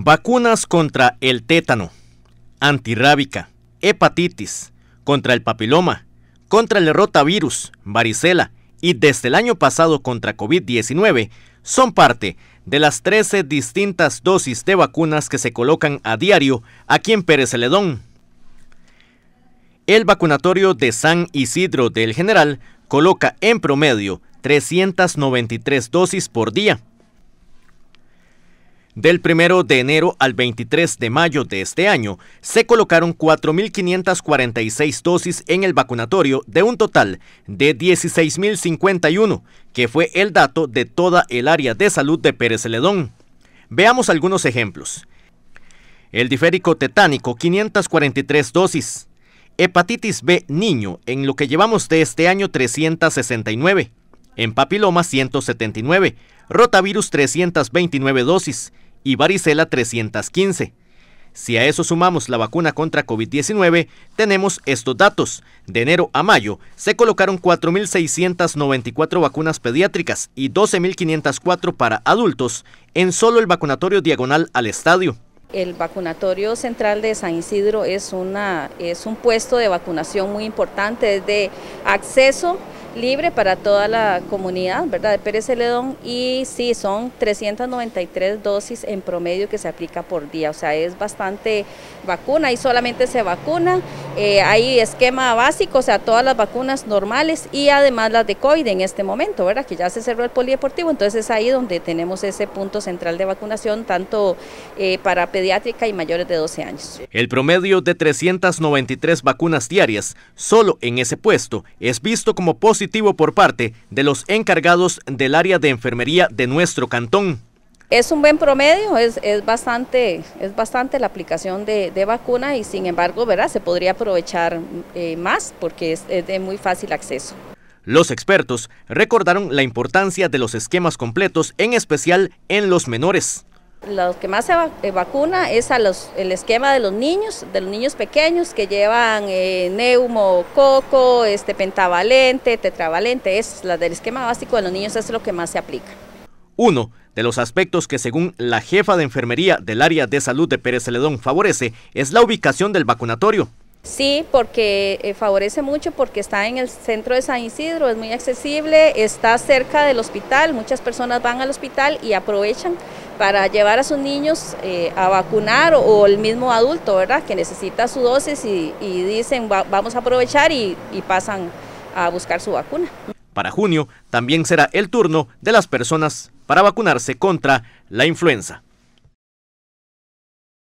Vacunas contra el tétano, antirrábica, hepatitis, contra el papiloma, contra el rotavirus, varicela y desde el año pasado contra COVID-19 son parte de las 13 distintas dosis de vacunas que se colocan a diario aquí en Pérez Celedón. El vacunatorio de San Isidro del General coloca en promedio 393 dosis por día del 1 de enero al 23 de mayo de este año, se colocaron 4.546 dosis en el vacunatorio de un total de 16.051, que fue el dato de toda el área de salud de Pérez Celedón. Veamos algunos ejemplos. El diférico tetánico, 543 dosis. Hepatitis B niño, en lo que llevamos de este año 369. En papiloma 179 rotavirus 329 dosis y varicela 315. Si a eso sumamos la vacuna contra COVID-19, tenemos estos datos. De enero a mayo se colocaron 4.694 vacunas pediátricas y 12.504 para adultos en solo el vacunatorio diagonal al estadio. El vacunatorio central de San Isidro es, una, es un puesto de vacunación muy importante, es de acceso libre para toda la comunidad, ¿verdad? De Pérez Celedón y sí, son 393 dosis en promedio que se aplica por día, o sea, es bastante vacuna y solamente se vacuna, eh, hay esquema básico, o sea, todas las vacunas normales y además las de COVID en este momento, ¿verdad? Que ya se cerró el polideportivo, entonces es ahí donde tenemos ese punto central de vacunación, tanto eh, para pediátrica y mayores de 12 años. El promedio de 393 vacunas diarias solo en ese puesto es visto como positivo positivo por parte de los encargados del área de enfermería de nuestro cantón. Es un buen promedio, es, bastante, es bastante la aplicación de, vacuna y sin embargo, ¿verdad? Se podría aprovechar eh, más porque es de muy fácil acceso. Los expertos recordaron la importancia de los esquemas completos, en especial en los menores. Lo que más se eh, vacuna es el esquema de los niños, de los niños pequeños que llevan eh, neumococo, coco, este, pentavalente, tetravalente, es la del esquema básico de los niños es lo que más se aplica. Uno de los aspectos que según la jefa de enfermería del área de salud de Pérez Celedón favorece es la ubicación del vacunatorio. Sí, porque eh, favorece mucho porque está en el centro de San Isidro, es muy accesible, está cerca del hospital, muchas personas van al hospital y aprovechan para llevar a sus niños eh, a vacunar o, el mismo adulto, ¿verdad? Que necesita su dosis y, dicen vamos a aprovechar y pasan a buscar su vacuna. Para junio también será el turno de las personas para vacunarse contra la influenza.